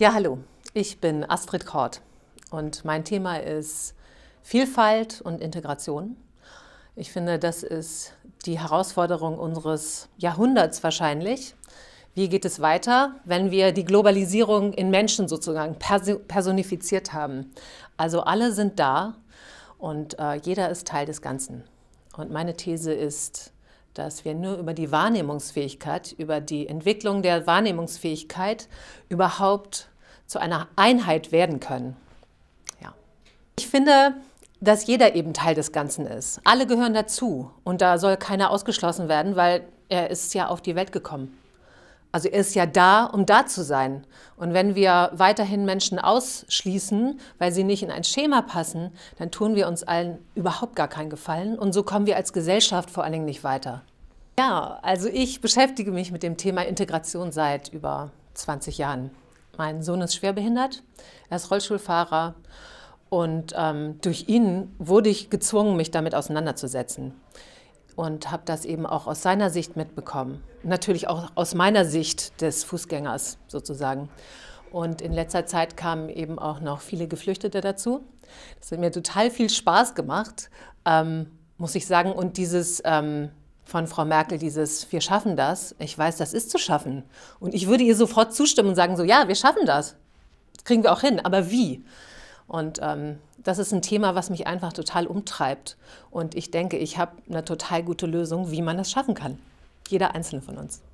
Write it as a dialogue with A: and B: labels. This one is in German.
A: Ja, hallo, ich bin Astrid Kort und mein Thema ist Vielfalt und Integration. Ich finde, das ist die Herausforderung unseres Jahrhunderts wahrscheinlich. Wie geht es weiter, wenn wir die Globalisierung in Menschen sozusagen personifiziert haben? Also alle sind da und äh, jeder ist Teil des Ganzen. Und meine These ist, dass wir nur über die Wahrnehmungsfähigkeit, über die Entwicklung der Wahrnehmungsfähigkeit überhaupt zu einer Einheit werden können. Ja. Ich finde, dass jeder eben Teil des Ganzen ist. Alle gehören dazu und da soll keiner ausgeschlossen werden, weil er ist ja auf die Welt gekommen. Also er ist ja da, um da zu sein. Und wenn wir weiterhin Menschen ausschließen, weil sie nicht in ein Schema passen, dann tun wir uns allen überhaupt gar keinen Gefallen und so kommen wir als Gesellschaft vor allen Dingen nicht weiter. Ja, also ich beschäftige mich mit dem Thema Integration seit über 20 Jahren. Mein Sohn ist schwerbehindert, er ist Rollstuhlfahrer und ähm, durch ihn wurde ich gezwungen, mich damit auseinanderzusetzen und habe das eben auch aus seiner Sicht mitbekommen. Natürlich auch aus meiner Sicht des Fußgängers sozusagen. Und in letzter Zeit kamen eben auch noch viele Geflüchtete dazu. Das hat mir total viel Spaß gemacht, ähm, muss ich sagen. Und dieses ähm, von Frau Merkel dieses Wir schaffen das. Ich weiß, das ist zu schaffen. Und ich würde ihr sofort zustimmen und sagen, so ja, wir schaffen das. das kriegen wir auch hin, aber wie? Und ähm, das ist ein Thema, was mich einfach total umtreibt. Und ich denke, ich habe eine total gute Lösung, wie man das schaffen kann. Jeder einzelne von uns.